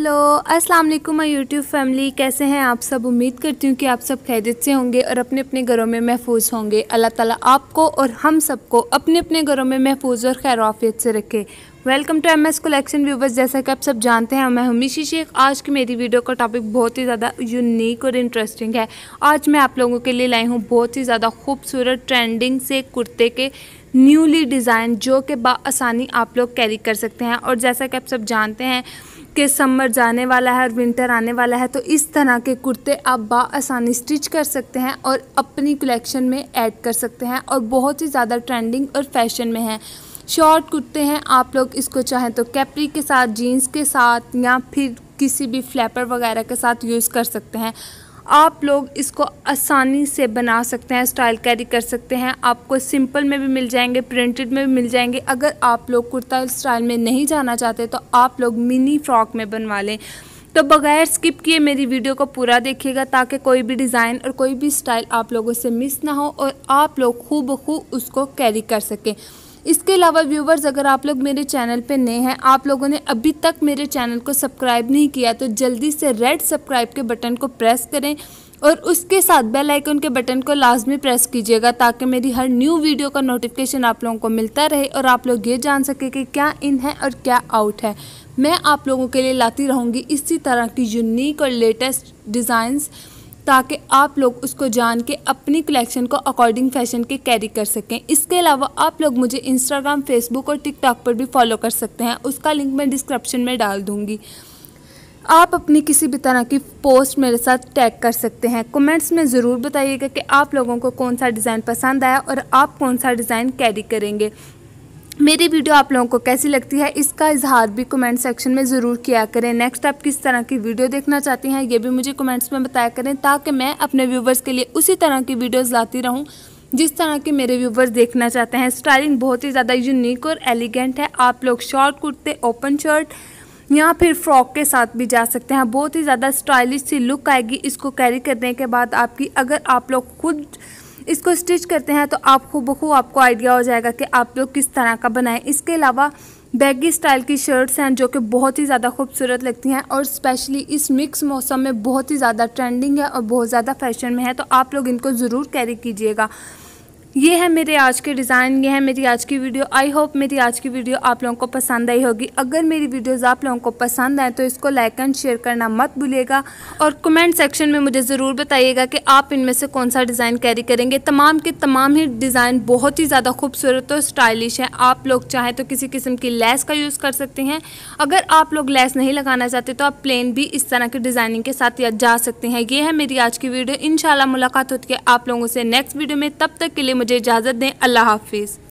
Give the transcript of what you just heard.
hello अस्सलाम वालेकुम my YouTube family कैसे हैं आप सब उम्मीद करती हूँ कि आप सब खैरियत से होंगे और अपने अपने घरों में महफूज होंगे अल्लाह ताला आपको और हम सबको अपने अपने घरों में महफूज और खैर आफियत से रखे welcome to M S collection viewers जैसा कि आप सब जानते हैं मैं हमीशी शेख आज की मेरी वीडियो का टॉपिक बहुत ही ज़्यादा यूनिक और इंटरेस्टिंग है आज मैं आप लोगों के लिए लाई हूँ बहुत ही ज़्यादा खूबसूरत ट्रेंडिंग से कुर्ते के न्यूली डिज़ाइन जो कि बासानी आप लोग कैरी कर सकते हैं और जैसा कि आप सब जानते हैं के समर जाने वाला है और विंटर आने वाला है तो इस तरह के कुर्ते आप बसानी स्टिच कर सकते हैं और अपनी कलेक्शन में ऐड कर सकते हैं और बहुत ही ज़्यादा ट्रेंडिंग और फैशन में है शॉर्ट कुर्ते हैं आप लोग इसको चाहें तो कैपरी के साथ जीन्स के साथ या फिर किसी भी फ्लैपर वगैरह के साथ यूज़ कर सकते हैं आप लोग इसको आसानी से बना सकते हैं स्टाइल कैरी कर सकते हैं आपको सिंपल में भी मिल जाएंगे प्रिंटेड में भी मिल जाएंगे अगर आप लोग कुर्ता स्टाइल में नहीं जाना चाहते तो आप लोग मिनी फ्रॉक में बनवा लें तो बगैर स्किप किए मेरी वीडियो को पूरा देखिएगा ताकि कोई भी डिज़ाइन और कोई भी स्टाइल आप लोगों से मिस ना हो और आप लोग खूब खूब उसको कैरी कर सकें इसके अलावा व्यूवर्स अगर आप लोग मेरे चैनल पे नए हैं आप लोगों ने अभी तक मेरे चैनल को सब्सक्राइब नहीं किया तो जल्दी से रेड सब्सक्राइब के बटन को प्रेस करें और उसके साथ बेल आइकन के बटन को लाजमी प्रेस कीजिएगा ताकि मेरी हर न्यू वीडियो का नोटिफिकेशन आप लोगों को मिलता रहे और आप लोग ये जान सकें कि क्या इन है और क्या आउट है मैं आप लोगों के लिए लाती रहूँगी इसी तरह की यूनिक और लेटेस्ट डिज़ाइंस ताकि आप लोग उसको जान के अपनी कलेक्शन को अकॉर्डिंग फैशन के कैरी कर सकें इसके अलावा आप लोग मुझे इंस्टाग्राम फेसबुक और टिकटॉक पर भी फॉलो कर सकते हैं उसका लिंक मैं डिस्क्रिप्शन में डाल दूँगी आप अपनी किसी भी तरह की पोस्ट मेरे साथ टैग कर सकते हैं कमेंट्स में ज़रूर बताइएगा कि आप लोगों को कौन सा डिज़ाइन पसंद आया और आप कौन सा डिज़ाइन कैरी करेंगे मेरी वीडियो आप लोगों को कैसी लगती है इसका इजहार भी कमेंट सेक्शन में ज़रूर किया करें नेक्स्ट आप किस तरह की वीडियो देखना चाहती हैं ये भी मुझे कमेंट्स में बताया करें ताकि मैं अपने व्यूवर्स के लिए उसी तरह की वीडियोज़ लाती रहूँ जिस तरह के मेरे व्यूवर्स देखना चाहते हैं स्टाइलिंग बहुत ही ज़्यादा यूनिक और एलिगेंट है आप लोग शॉर्ट कुर्ते ओपन शर्ट या फिर फ्रॉक के साथ भी जा सकते हैं बहुत ही ज़्यादा स्टाइलिश सी लुक आएगी इसको कैरी करने के बाद आपकी अगर आप लोग खुद इसको स्टिच करते हैं तो आप खूब खूब आपको आइडिया हो जाएगा कि आप लोग किस तरह का बनाएं इसके अलावा बैगी स्टाइल की शर्ट्स हैं जो कि बहुत ही ज़्यादा खूबसूरत लगती हैं और स्पेशली इस मिक्स मौसम में बहुत ही ज़्यादा ट्रेंडिंग है और बहुत ज़्यादा फैशन में है तो आप लोग इनको ज़रूर कैरी कीजिएगा ये है मेरे आज के डिज़ाइन ये है मेरी आज की वीडियो आई होप मेरी आज की वीडियो आप लोगों को पसंद आई होगी अगर मेरी वीडियोस आप लोगों को पसंद आए तो इसको लाइक एंड शेयर करना मत भूलिएगा और कमेंट सेक्शन में मुझे ज़रूर बताइएगा कि आप इनमें से कौन सा डिज़ाइन कैरी करेंगे तमाम के तमाम ही डिज़ाइन बहुत ही ज़्यादा खूबसूरत और स्टाइलिश है आप लोग चाहें तो किसी किस्म की लेस का यूज़ कर सकते हैं अगर आप लोग लेस नहीं लगाना चाहते तो आप प्लेन भी इस तरह की डिज़ाइनिंग के साथ जा सकते हैं ये है मेरी आज की वीडियो इन मुलाकात होती है आप लोगों से नेक्स्ट वीडियो में तब तक के लिए मुझे इजाज़त दें अल्लाह हाफिज़